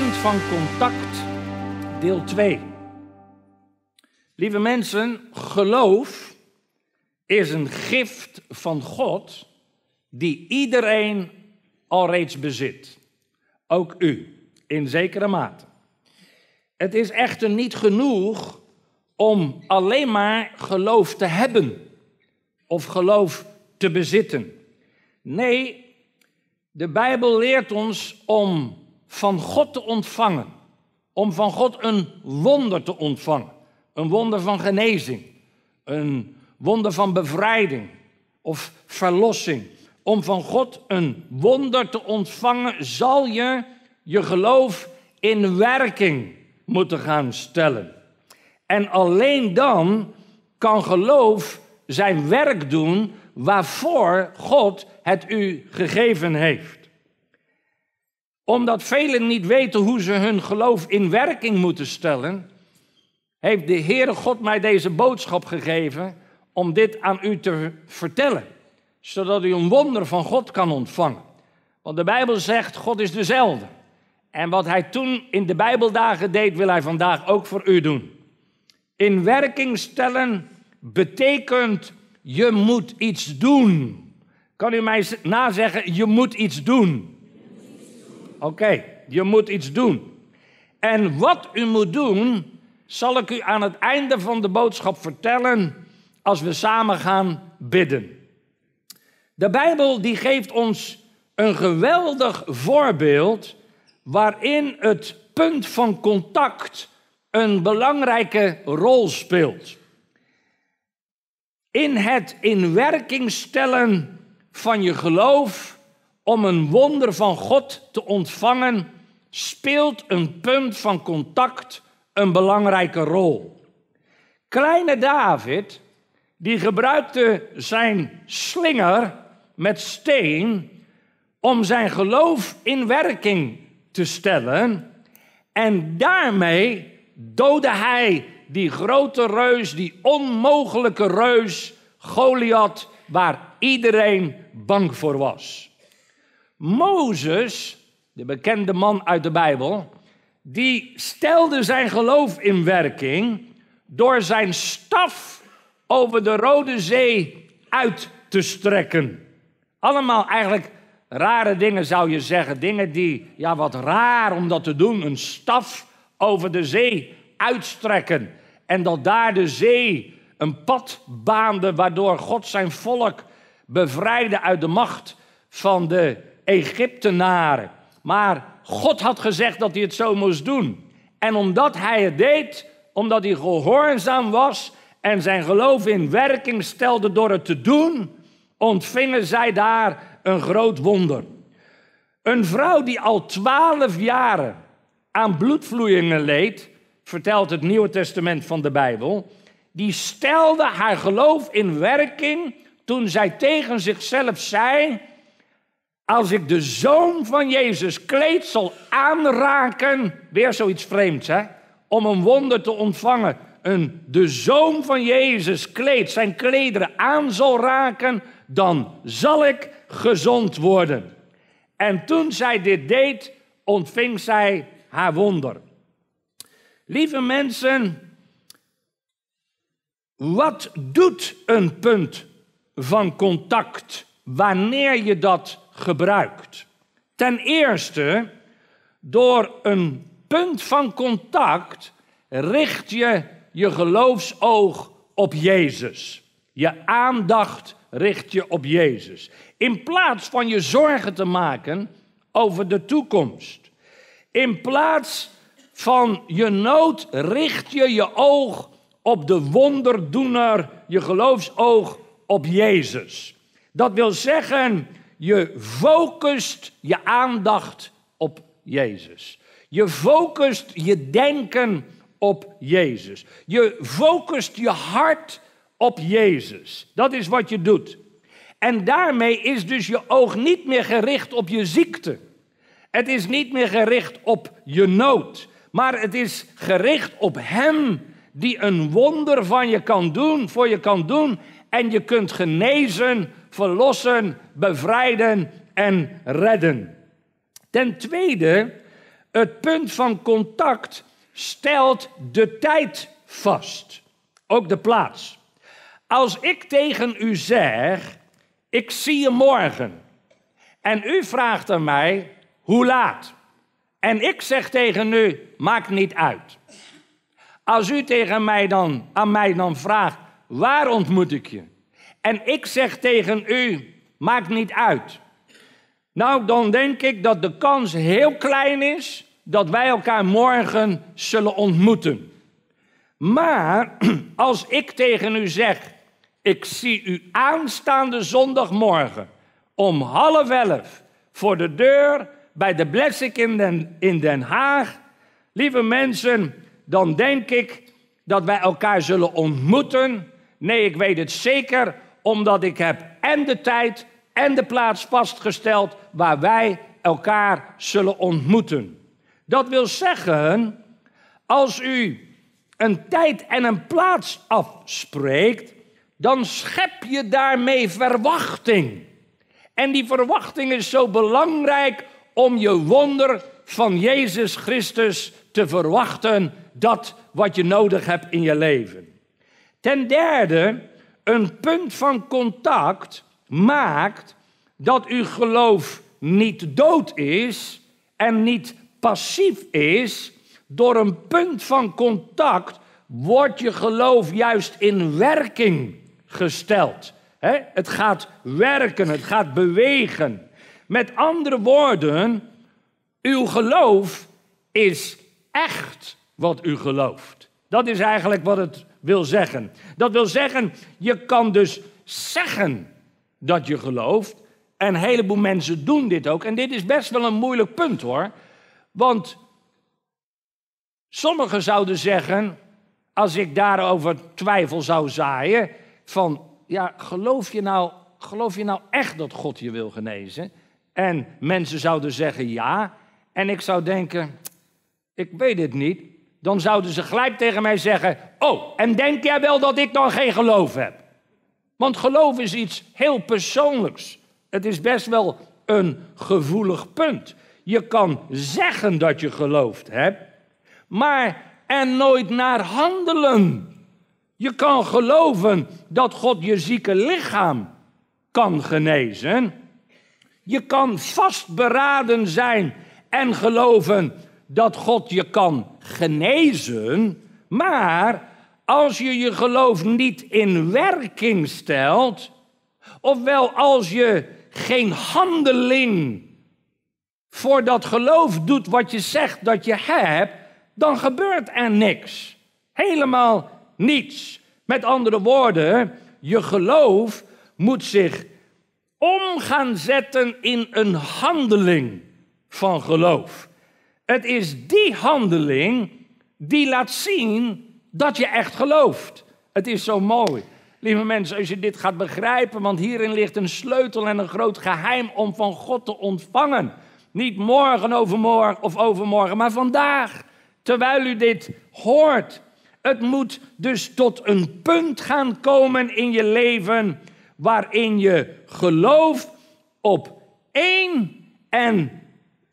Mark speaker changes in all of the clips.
Speaker 1: Punt van contact, deel 2. Lieve mensen, geloof is een gift van God die iedereen al reeds bezit. Ook u, in zekere mate. Het is echter niet genoeg om alleen maar geloof te hebben of geloof te bezitten. Nee, de Bijbel leert ons om van God te ontvangen. Om van God een wonder te ontvangen. Een wonder van genezing. Een wonder van bevrijding of verlossing. Om van God een wonder te ontvangen, zal je je geloof in werking moeten gaan stellen. En alleen dan kan geloof zijn werk doen waarvoor God het u gegeven heeft omdat velen niet weten hoe ze hun geloof in werking moeten stellen, heeft de Heere God mij deze boodschap gegeven om dit aan u te vertellen, zodat u een wonder van God kan ontvangen. Want de Bijbel zegt, God is dezelfde. En wat hij toen in de Bijbeldagen deed, wil hij vandaag ook voor u doen. In werking stellen betekent je moet iets doen. Kan u mij nazeggen, je moet iets doen? Oké, je moet iets doen. En wat u moet doen, zal ik u aan het einde van de boodschap vertellen als we samen gaan bidden. De Bijbel die geeft ons een geweldig voorbeeld waarin het punt van contact een belangrijke rol speelt. In het in werking stellen van je geloof om een wonder van God te ontvangen, speelt een punt van contact een belangrijke rol. Kleine David, die gebruikte zijn slinger met steen om zijn geloof in werking te stellen. En daarmee doodde hij die grote reus, die onmogelijke reus, Goliath, waar iedereen bang voor was. Mozes, de bekende man uit de Bijbel, die stelde zijn geloof in werking door zijn staf over de Rode Zee uit te strekken. Allemaal eigenlijk rare dingen zou je zeggen. Dingen die, ja wat raar om dat te doen, een staf over de zee uitstrekken. En dat daar de zee een pad baande waardoor God zijn volk bevrijdde uit de macht van de Egyptenaren. Maar God had gezegd dat hij het zo moest doen. En omdat hij het deed, omdat hij gehoorzaam was en zijn geloof in werking stelde door het te doen, ontvingen zij daar een groot wonder. Een vrouw die al twaalf jaren aan bloedvloeien leed, vertelt het Nieuwe Testament van de Bijbel, die stelde haar geloof in werking toen zij tegen zichzelf zei: als ik de zoon van Jezus kleed zal aanraken, weer zoiets vreemds hè, om een wonder te ontvangen, een, de zoon van Jezus kleed, zijn klederen aan zal raken, dan zal ik gezond worden. En toen zij dit deed, ontving zij haar wonder. Lieve mensen, wat doet een punt van contact wanneer je dat gebruikt. Ten eerste, door een punt van contact richt je je geloofsoog op Jezus. Je aandacht richt je op Jezus. In plaats van je zorgen te maken over de toekomst. In plaats van je nood richt je je oog op de wonderdoener, je geloofsoog op Jezus. Dat wil zeggen je focust je aandacht op Jezus. Je focust je denken op Jezus. Je focust je hart op Jezus. Dat is wat je doet. En daarmee is dus je oog niet meer gericht op je ziekte. Het is niet meer gericht op je nood, maar het is gericht op Hem die een wonder van je kan doen, voor je kan doen en je kunt genezen verlossen, bevrijden en redden. Ten tweede, het punt van contact stelt de tijd vast, ook de plaats. Als ik tegen u zeg, ik zie je morgen, en u vraagt aan mij, hoe laat? En ik zeg tegen u, maakt niet uit. Als u tegen mij dan, aan mij dan vraagt, waar ontmoet ik je? En ik zeg tegen u, maakt niet uit. Nou, dan denk ik dat de kans heel klein is dat wij elkaar morgen zullen ontmoeten. Maar als ik tegen u zeg, ik zie u aanstaande zondagmorgen om half elf voor de deur bij de Blessing in Den, in Den Haag, lieve mensen, dan denk ik dat wij elkaar zullen ontmoeten. Nee, ik weet het zeker, omdat ik heb en de tijd en de plaats vastgesteld waar wij elkaar zullen ontmoeten. Dat wil zeggen, als u een tijd en een plaats afspreekt, dan schep je daarmee verwachting. En die verwachting is zo belangrijk om je wonder van Jezus Christus te verwachten, dat wat je nodig hebt in je leven. Ten derde, een punt van contact maakt dat uw geloof niet dood is en niet passief is. Door een punt van contact wordt je geloof juist in werking gesteld. Het gaat werken, het gaat bewegen. Met andere woorden, uw geloof is echt wat u gelooft. Dat is eigenlijk wat het wil zeggen. Dat wil zeggen, je kan dus zeggen dat je gelooft. En een heleboel mensen doen dit ook. En dit is best wel een moeilijk punt hoor. Want sommigen zouden zeggen, als ik daarover twijfel zou zaaien, van ja, geloof je nou, geloof je nou echt dat God je wil genezen? En mensen zouden zeggen ja. En ik zou denken, ik weet het niet dan zouden ze gelijk tegen mij zeggen: Oh, en denk jij wel dat ik dan geen geloof heb? Want geloof is iets heel persoonlijks. Het is best wel een gevoelig punt. Je kan zeggen dat je geloofd hebt, maar er nooit naar handelen. Je kan geloven dat God je zieke lichaam kan genezen. Je kan vastberaden zijn en geloven dat God je kan genezen, maar als je je geloof niet in werking stelt, ofwel als je geen handeling voor dat geloof doet wat je zegt dat je hebt, dan gebeurt er niks. Helemaal niets. Met andere woorden, je geloof moet zich omgaan zetten in een handeling van geloof. Het is die handeling die laat zien dat je echt gelooft. Het is zo mooi. Lieve mensen, als je dit gaat begrijpen, want hierin ligt een sleutel en een groot geheim om van God te ontvangen. Niet morgen, overmorgen of overmorgen, maar vandaag. Terwijl u dit hoort. Het moet dus tot een punt gaan komen in je leven waarin je gelooft op één en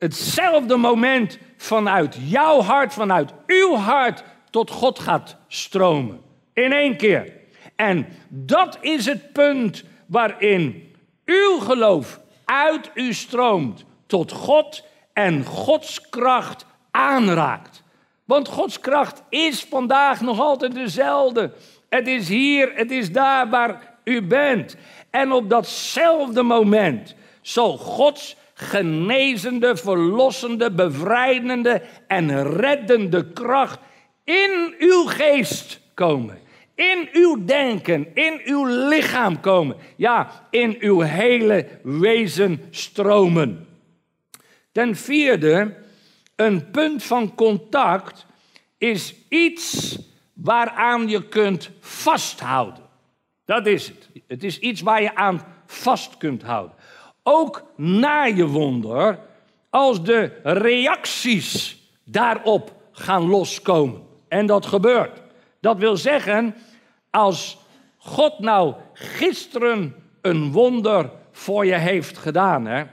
Speaker 1: hetzelfde moment vanuit jouw hart, vanuit uw hart, tot God gaat stromen. In één keer. En dat is het punt waarin uw geloof uit u stroomt tot God en Gods kracht aanraakt. Want Gods kracht is vandaag nog altijd dezelfde. Het is hier, het is daar waar u bent. En op datzelfde moment zal Gods genezende, verlossende, bevrijdende en reddende kracht in uw geest komen. In uw denken, in uw lichaam komen. Ja, in uw hele wezen stromen. Ten vierde, een punt van contact is iets waaraan je kunt vasthouden. Dat is het. Het is iets waar je aan vast kunt houden ook na je wonder, als de reacties daarop gaan loskomen. En dat gebeurt. Dat wil zeggen, als God nou gisteren een wonder voor je heeft gedaan, hè?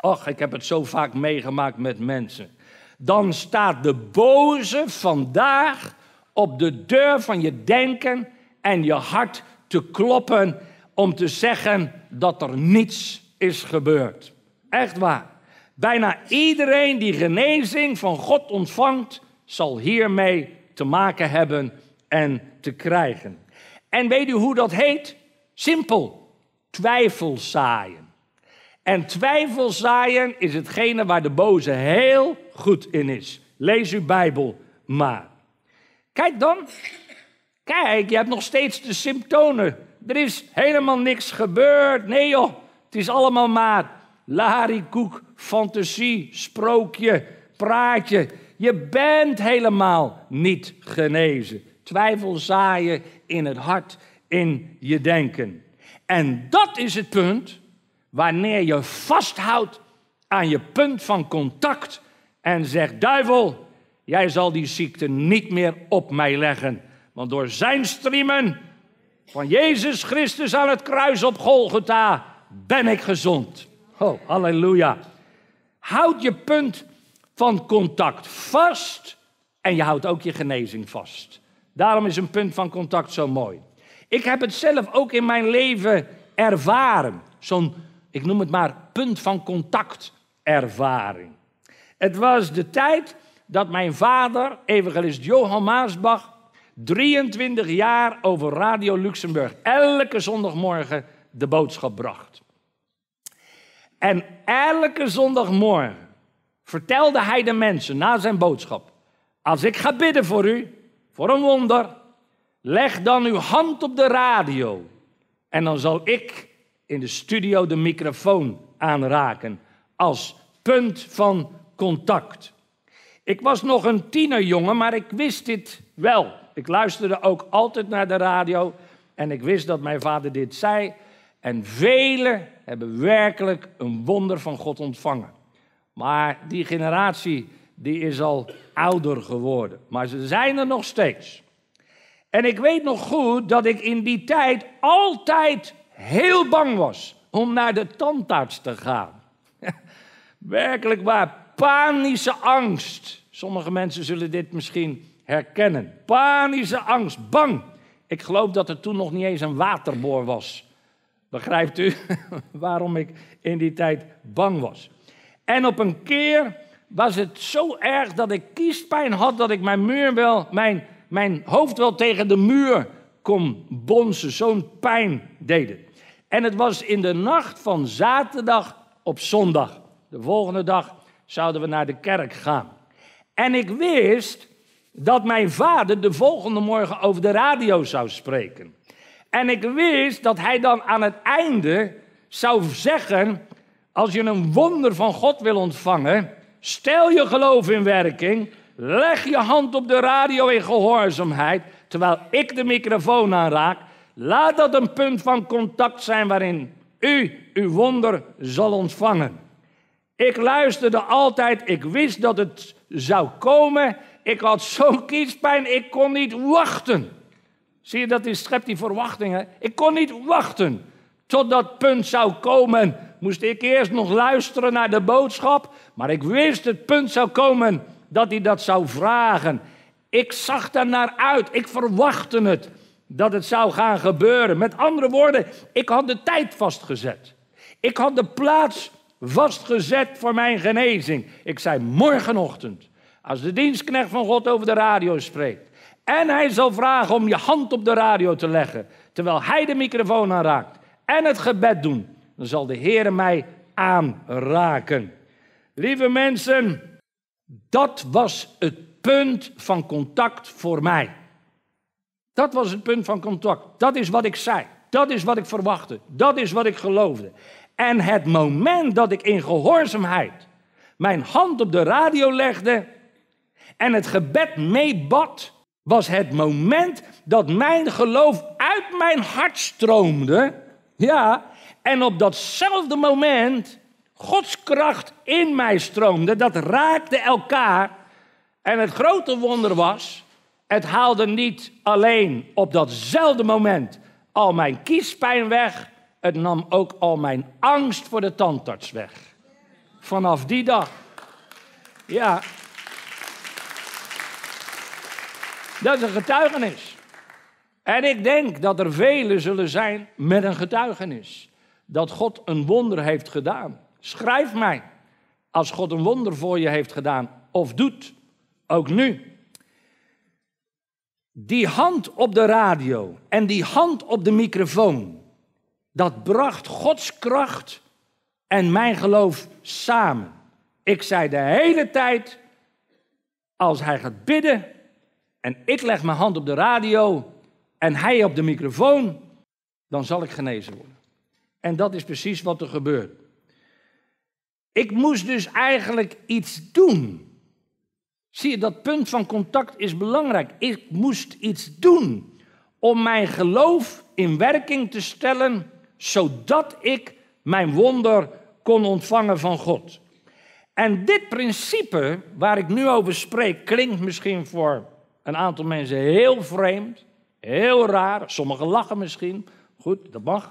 Speaker 1: Och, ik heb het zo vaak meegemaakt met mensen. Dan staat de boze vandaag op de deur van je denken en je hart te kloppen om te zeggen dat er niets is gebeurd. Echt waar. Bijna iedereen die genezing van God ontvangt, zal hiermee te maken hebben en te krijgen. En weet u hoe dat heet? Simpel. Twijfel zaaien. En twijfel zaaien is hetgene waar de boze heel goed in is. Lees uw Bijbel maar. Kijk dan. Kijk, je hebt nog steeds de symptomen. Er is helemaal niks gebeurd. Nee joh, het is allemaal maar larikoek, fantasie, sprookje, praatje. Je bent helemaal niet genezen. Twijfel zaaien in het hart, in je denken. En dat is het punt wanneer je vasthoudt aan je punt van contact en zegt: Duivel, jij zal die ziekte niet meer op mij leggen. Want door zijn striemen van Jezus Christus aan het kruis op Golgotha ben ik gezond. Oh, halleluja. Houd je punt van contact vast en je houdt ook je genezing vast. Daarom is een punt van contact zo mooi. Ik heb het zelf ook in mijn leven ervaren. Zo'n, ik noem het maar, punt van contact ervaring. Het was de tijd dat mijn vader, evangelist Johan Maasbach, 23 jaar over Radio Luxemburg elke zondagmorgen de boodschap bracht. En elke zondagmorgen vertelde hij de mensen na zijn boodschap: Als ik ga bidden voor u, voor een wonder, leg dan uw hand op de radio. En dan zal ik in de studio de microfoon aanraken als punt van contact. Ik was nog een tienerjongen, maar ik wist dit wel. Ik luisterde ook altijd naar de radio en ik wist dat mijn vader dit zei. En vele hebben werkelijk een wonder van God ontvangen. Maar die generatie die is al ouder geworden. Maar ze zijn er nog steeds. En ik weet nog goed dat ik in die tijd altijd heel bang was om naar de tandarts te gaan. Werkelijk waar, panische angst. Sommige mensen zullen dit misschien herkennen. Panische angst, bang. Ik geloof dat er toen nog niet eens een waterboor was Begrijpt u waarom ik in die tijd bang was? En op een keer was het zo erg dat ik kiespijn had dat ik mijn, muur wel, mijn, mijn hoofd wel tegen de muur kon bonzen. Zo'n pijn deed het. En het was in de nacht van zaterdag op zondag. De volgende dag zouden we naar de kerk gaan. En ik wist dat mijn vader de volgende morgen over de radio zou spreken. En ik wist dat hij dan aan het einde zou zeggen: Als je een wonder van God wil ontvangen, stel je geloof in werking, leg je hand op de radio in gehoorzaamheid, terwijl ik de microfoon aanraak. Laat dat een punt van contact zijn waarin u uw wonder zal ontvangen. Ik luisterde altijd, ik wist dat het zou komen. Ik had zo'n kiespijn, ik kon niet wachten. Zie je, dat die schept die verwachtingen. Ik kon niet wachten tot dat punt zou komen. Moest ik eerst nog luisteren naar de boodschap. Maar ik wist het punt zou komen dat hij dat zou vragen. Ik zag er naar uit. Ik verwachtte het dat het zou gaan gebeuren. Met andere woorden, ik had de tijd vastgezet. Ik had de plaats vastgezet voor mijn genezing. Ik zei morgenochtend, als de dienstknecht van God over de radio spreekt, en hij zal vragen om je hand op de radio te leggen, terwijl hij de microfoon aanraakt. En het gebed doen. Dan zal de Heer mij aanraken. Lieve mensen, dat was het punt van contact voor mij. Dat was het punt van contact. Dat is wat ik zei. Dat is wat ik verwachtte. Dat is wat ik geloofde. En het moment dat ik in gehoorzaamheid mijn hand op de radio legde en het gebed meebad, was het moment dat mijn geloof uit mijn hart stroomde. Ja, en op datzelfde moment Gods kracht in mij stroomde. Dat raakte elkaar. En het grote wonder was, het haalde niet alleen op datzelfde moment al mijn kiespijn weg, het nam ook al mijn angst voor de tandarts weg. Vanaf die dag. Ja. Dat is een getuigenis. En ik denk dat er velen zullen zijn met een getuigenis. Dat God een wonder heeft gedaan. Schrijf mij als God een wonder voor je heeft gedaan of doet. Ook nu. Die hand op de radio en die hand op de microfoon, dat bracht Gods kracht en mijn geloof samen. Ik zei de hele tijd, als hij gaat bidden, en ik leg mijn hand op de radio en hij op de microfoon, dan zal ik genezen worden. En dat is precies wat er gebeurt. Ik moest dus eigenlijk iets doen. Zie je, dat punt van contact is belangrijk. Ik moest iets doen om mijn geloof in werking te stellen, zodat ik mijn wonder kon ontvangen van God. En dit principe waar ik nu over spreek, klinkt misschien voor een aantal mensen heel vreemd, heel raar. Sommigen lachen misschien. Goed, dat mag.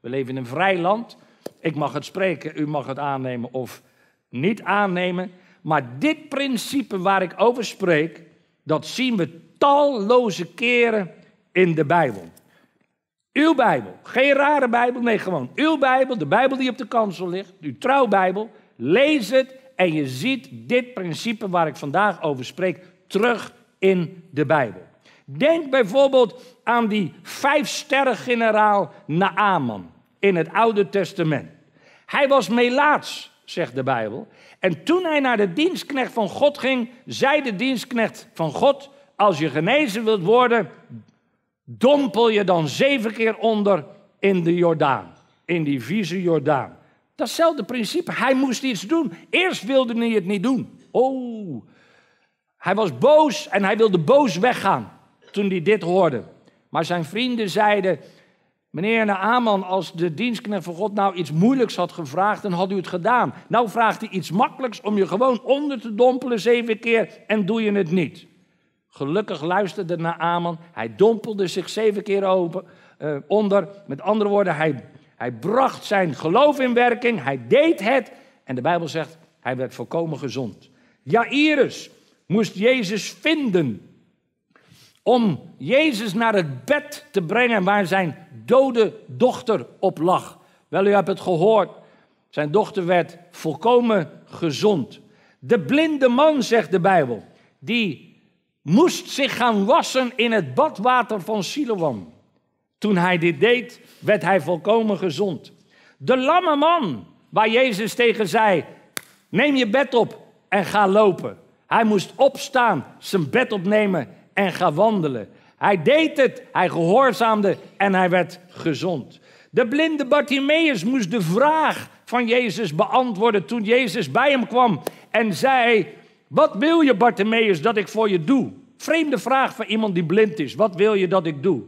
Speaker 1: We leven in een vrij land. Ik mag het spreken, u mag het aannemen of niet aannemen. Maar dit principe waar ik over spreek, dat zien we talloze keren in de Bijbel. Uw Bijbel, geen rare Bijbel, nee gewoon uw Bijbel, de Bijbel die op de kansel ligt, uw trouwbijbel. Lees het en je ziet dit principe waar ik vandaag over spreek terug in de Bijbel. Denk bijvoorbeeld aan die vijfsterren-generaal Naaman in het Oude Testament. Hij was melaats, zegt de Bijbel. En toen hij naar de dienstknecht van God ging, zei de dienstknecht van God: Als je genezen wilt worden, dompel je dan zeven keer onder in de Jordaan, in die vieze Jordaan. Datzelfde principe. Hij moest iets doen. Eerst wilde hij het niet doen. Oh, hij was boos en hij wilde boos weggaan toen hij dit hoorde. Maar zijn vrienden zeiden: Meneer Naaman, als de dienstknecht van God nou iets moeilijks had gevraagd, dan had u het gedaan. Nou vraagt hij iets makkelijks om je gewoon onder te dompelen zeven keer en doe je het niet. Gelukkig luisterde Naaman. Hij dompelde zich zeven keer open, eh, onder. Met andere woorden, hij, hij bracht zijn geloof in werking. Hij deed het. En de Bijbel zegt, hij werd volkomen gezond. Jairus, moest Jezus vinden om Jezus naar het bed te brengen waar zijn dode dochter op lag. Wel, u hebt het gehoord, zijn dochter werd volkomen gezond. De blinde man, zegt de Bijbel, die moest zich gaan wassen in het badwater van Siloam. Toen hij dit deed, werd hij volkomen gezond. De lamme man, waar Jezus tegen zei: Neem je bed op en ga lopen. Hij moest opstaan, zijn bed opnemen en gaan wandelen. Hij deed het, hij gehoorzaamde en hij werd gezond. De blinde Bartimaeus moest de vraag van Jezus beantwoorden toen Jezus bij hem kwam en zei: Wat wil je, Bartimaeus, dat ik voor je doe? Vreemde vraag van iemand die blind is: Wat wil je dat ik doe?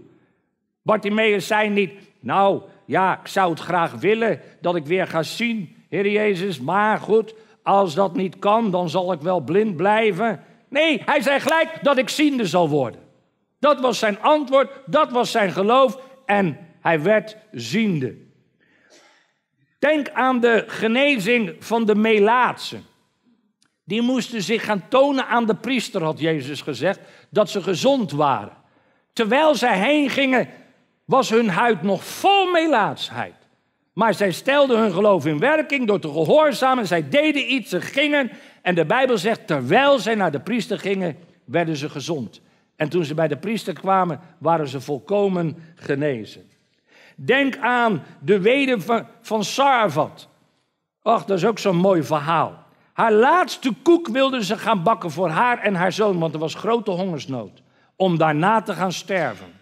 Speaker 1: Bartimeus zei niet: Nou ja, ik zou het graag willen dat ik weer ga zien, Heer Jezus, maar goed, als dat niet kan, dan zal ik wel blind blijven. Nee, hij zei gelijk dat ik ziende zal worden. Dat was zijn antwoord, dat was zijn geloof en hij werd ziende. Denk aan de genezing van de Melaatsen. Die moesten zich gaan tonen aan de priester, had Jezus gezegd, dat ze gezond waren. Terwijl zij heen gingen, was hun huid nog vol melaatsheid. Maar zij stelden hun geloof in werking door te gehoorzamen. Zij deden iets, ze gingen. En de Bijbel zegt, terwijl zij naar de priester gingen, werden ze gezond. En toen ze bij de priester kwamen, waren ze volkomen genezen. Denk aan de weduwe van, van Sarvat. Ach, dat is ook zo'n mooi verhaal. Haar laatste koek wilden ze gaan bakken voor haar en haar zoon, want er was grote hongersnood. Om daarna te gaan sterven.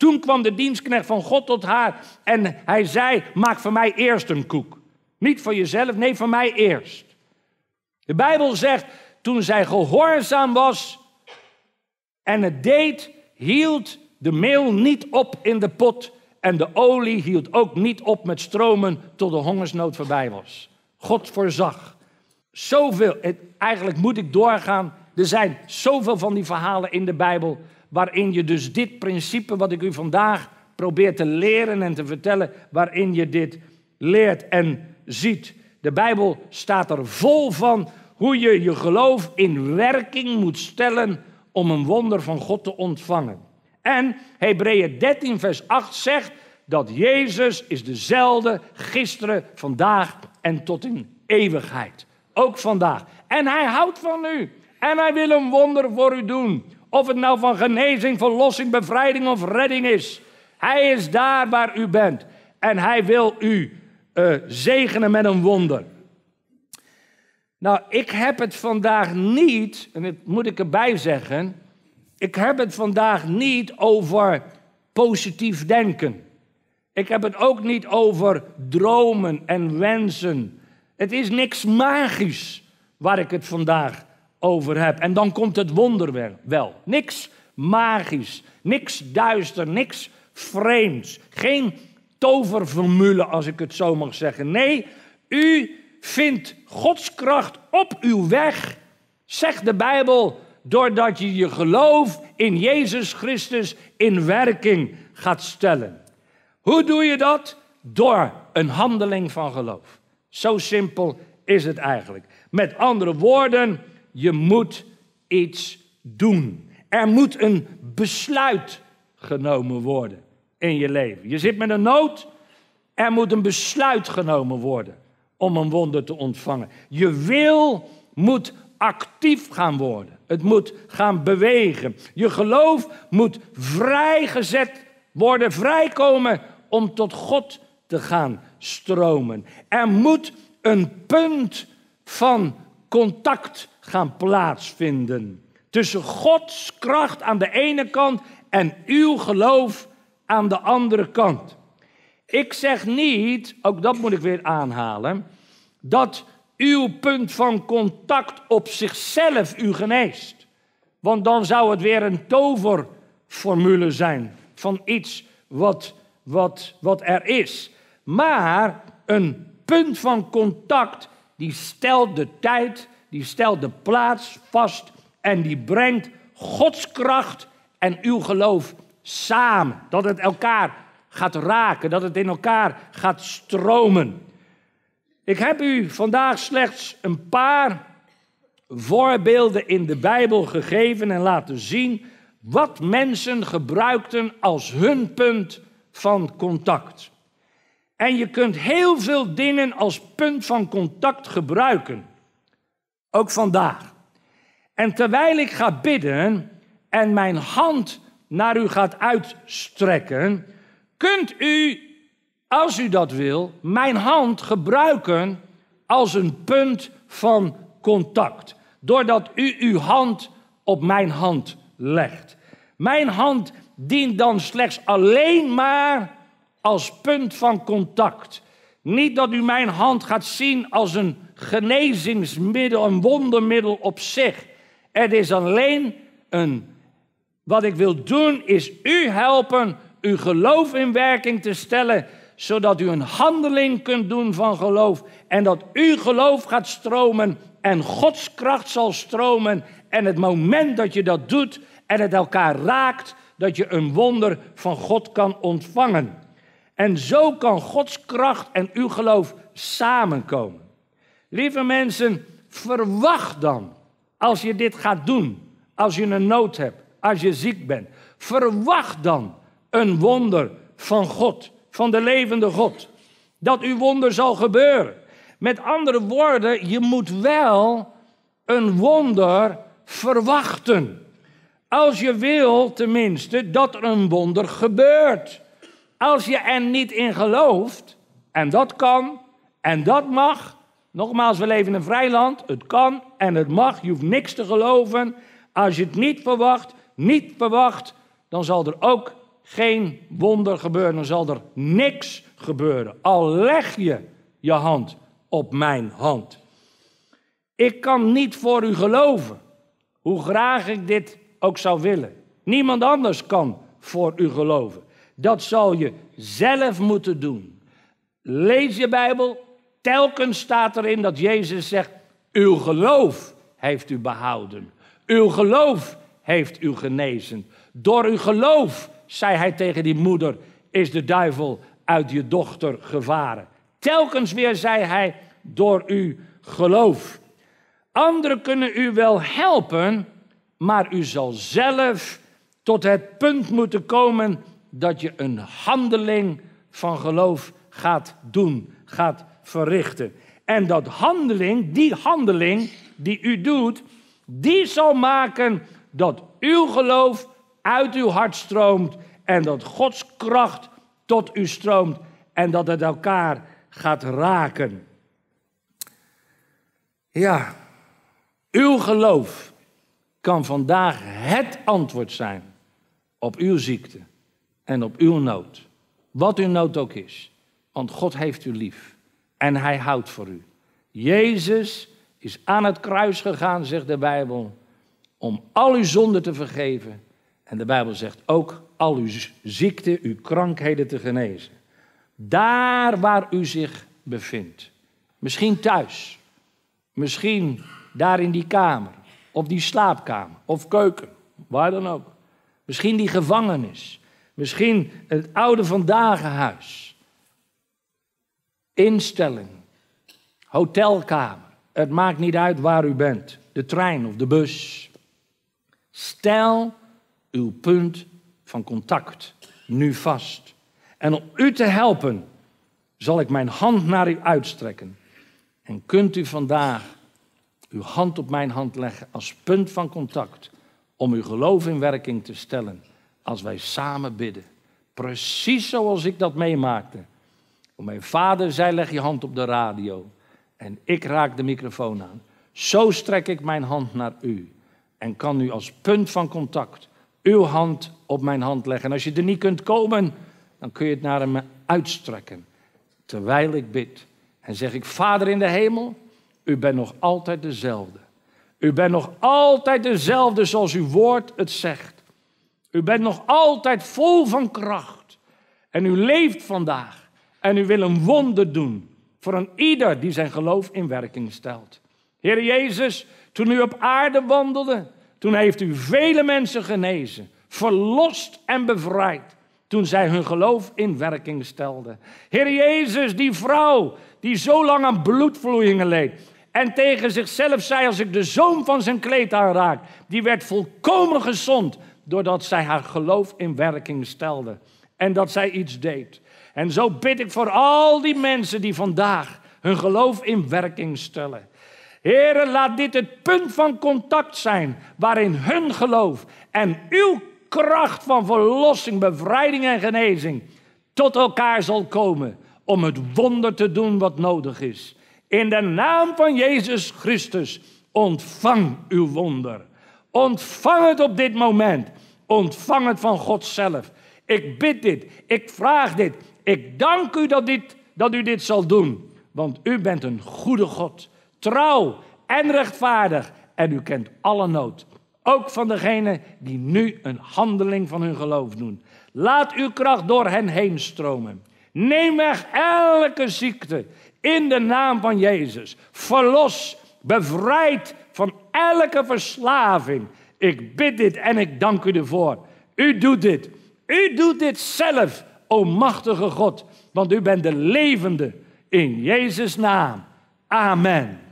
Speaker 1: Toen kwam de dienstknecht van God tot haar en hij zei: Maak voor mij eerst een koek. Niet voor jezelf, nee, voor mij eerst. De Bijbel zegt: Toen zij gehoorzaam was en het deed, hield de meel niet op in de pot. En de olie hield ook niet op met stromen tot de hongersnood voorbij was. God voorzag. Zoveel, eigenlijk moet ik doorgaan. Er zijn zoveel van die verhalen in de Bijbel waarin je dus dit principe wat ik u vandaag probeer te leren en te vertellen, waarin je dit leert en ziet. De Bijbel staat er vol van hoe je je geloof in werking moet stellen om een wonder van God te ontvangen. En Hebreeën 13, vers 8 zegt dat Jezus is dezelfde gisteren, vandaag en tot in eeuwigheid. Ook vandaag. En hij houdt van u. En hij wil een wonder voor u doen. Of het nou van genezing, verlossing, bevrijding of redding is. Hij is daar waar u bent. En hij wil u eh, zegenen met een wonder. Nou, ik heb het vandaag niet, en dat moet ik erbij zeggen. Ik heb het vandaag niet over positief denken. Ik heb het ook niet over dromen en wensen. Het is niks magisch waar ik het vandaag over heb. En dan komt het wonder wel. Niks magisch, niks duister, niks vreemds. Geen toverformule, als ik het zo mag zeggen. Nee, u vindt Gods kracht op uw weg, zegt de Bijbel, doordat je je geloof in Jezus Christus in werking gaat stellen. Hoe doe je dat? Door een handeling van geloof. Zo simpel is het eigenlijk. Met andere woorden, je moet iets doen. Er moet een besluit genomen worden in je leven. Je zit met een nood, er moet een besluit genomen worden om een wonder te ontvangen. Je wil moet actief gaan worden. Het moet gaan bewegen. Je geloof moet vrijgezet worden, vrijkomen om tot God te gaan stromen. Er moet een punt van contact gaan plaatsvinden. Tussen Gods kracht aan de ene kant en uw geloof aan de andere kant. Ik zeg niet, ook dat moet ik weer aanhalen, dat uw punt van contact op zichzelf u geneest. Want dan zou het weer een toverformule zijn van iets wat, wat, wat er is. Maar een punt van contact die stelt de tijd, die stelt de plaats vast en die brengt Gods kracht en uw geloof samen. Dat het elkaar gaat raken, dat het in elkaar gaat stromen. Ik heb u vandaag slechts een paar voorbeelden in de Bijbel gegeven en laten zien wat mensen gebruikten als hun punt van contact. En je kunt heel veel dingen als punt van contact gebruiken. Ook vandaag. En terwijl ik ga bidden en mijn hand naar u gaat uitstrekken, kunt u, als u dat wil, mijn hand gebruiken als een punt van contact. Doordat u uw hand op mijn hand legt. Mijn hand dient dan slechts alleen maar als punt van contact. Niet dat u mijn hand gaat zien als een genezingsmiddel, een wondermiddel op zich. Het is alleen een. Wat ik wil doen is u helpen uw geloof in werking te stellen, zodat u een handeling kunt doen van geloof en dat uw geloof gaat stromen en Gods kracht zal stromen. En het moment dat je dat doet en het elkaar raakt, dat je een wonder van God kan ontvangen. En zo kan Gods kracht en uw geloof samenkomen. Lieve mensen, verwacht dan, als je dit gaat doen, als je een nood hebt, als je ziek bent, verwacht dan een wonder van God, van de levende God. Dat uw wonder zal gebeuren. Met andere woorden, je moet wel een wonder verwachten. Als je wil tenminste dat er een wonder gebeurt. Als je er niet in gelooft, en dat kan en dat mag. Nogmaals, we leven in een vrij land. Het kan en het mag. Je hoeft niks te geloven. Als je het niet verwacht, niet verwacht, dan zal er ook geen wonder gebeuren. Dan zal er niks gebeuren. Al leg je je hand op mijn hand. Ik kan niet voor u geloven, hoe graag ik dit ook zou willen. Niemand anders kan voor u geloven. Dat zal je zelf moeten doen. Lees je Bijbel. Telkens staat erin dat Jezus zegt: Uw geloof heeft u behouden. Uw geloof heeft u genezen. Door uw geloof, zei hij tegen die moeder, is de duivel uit je dochter gevaren. Telkens weer zei hij: Door uw geloof. Anderen kunnen u wel helpen, maar u zal zelf tot het punt moeten komen dat je een handeling van geloof gaat doen, gaat verrichten. En dat handeling, die handeling die u doet, die zal maken dat uw geloof uit uw hart stroomt en dat Gods kracht tot u stroomt en dat het elkaar gaat raken. Ja, uw geloof kan vandaag het antwoord zijn op uw ziekte, en op uw nood. Wat uw nood ook is. Want God heeft u lief en hij houdt voor u. Jezus is aan het kruis gegaan, zegt de Bijbel, om al uw zonden te vergeven. En de Bijbel zegt ook al uw ziekte, uw krankheden te genezen. Daar waar u zich bevindt. Misschien thuis. Misschien daar in die kamer. Of die slaapkamer. Of keuken. Waar dan ook. Misschien die gevangenis. Misschien het oude huis. Instelling. Hotelkamer. Het maakt niet uit waar u bent. De trein of de bus. Stel uw punt van contact nu vast. En om u te helpen zal ik mijn hand naar u uitstrekken. En kunt u vandaag uw hand op mijn hand leggen als punt van contact om uw geloof in werking te stellen als wij samen bidden. Precies zoals ik dat meemaakte. Mijn vader zei: leg je hand op de radio. En ik raak de microfoon aan. Zo strek ik mijn hand naar u. En kan u als punt van contact uw hand op mijn hand leggen. En als je er niet kunt komen, dan kun je het naar me uitstrekken. Terwijl ik bid. En zeg ik: Vader in de hemel, u bent nog altijd dezelfde. U bent nog altijd dezelfde zoals uw woord het zegt. U bent nog altijd vol van kracht. En u leeft vandaag. En u wil een wonder doen voor een ieder die zijn geloof in werking stelt. Heer Jezus, toen u op aarde wandelde, toen heeft u vele mensen genezen, verlost en bevrijd. Toen zij hun geloof in werking stelden. Heer Jezus, die vrouw die zo lang aan bloedvloeien leed. En tegen zichzelf zei: Als ik de zoom van zijn kleed aanraak, die werd volkomen gezond doordat zij haar geloof in werking stelde en dat zij iets deed. En zo bid ik voor al die mensen die vandaag hun geloof in werking stellen. Heren, laat dit het punt van contact zijn waarin hun geloof en uw kracht van verlossing, bevrijding en genezing tot elkaar zal komen om het wonder te doen wat nodig is. In de naam van Jezus Christus ontvang uw wonder. Ontvang het op dit moment. Ontvang het van God zelf. Ik bid dit. Ik vraag dit. Ik dank u dat, dit, dat u dit zal doen. Want u bent een goede God. Trouw en rechtvaardig. En u kent alle nood. Ook van degenen die nu een handeling van hun geloof doen. Laat uw kracht door hen heen stromen. Neem weg elke ziekte in de naam van Jezus. Verlos, bevrijd elke verslaving. Ik bid dit en ik dank u ervoor. U doet dit. U doet dit zelf, o machtige God, want u bent de levende in Jezus' naam. Amen.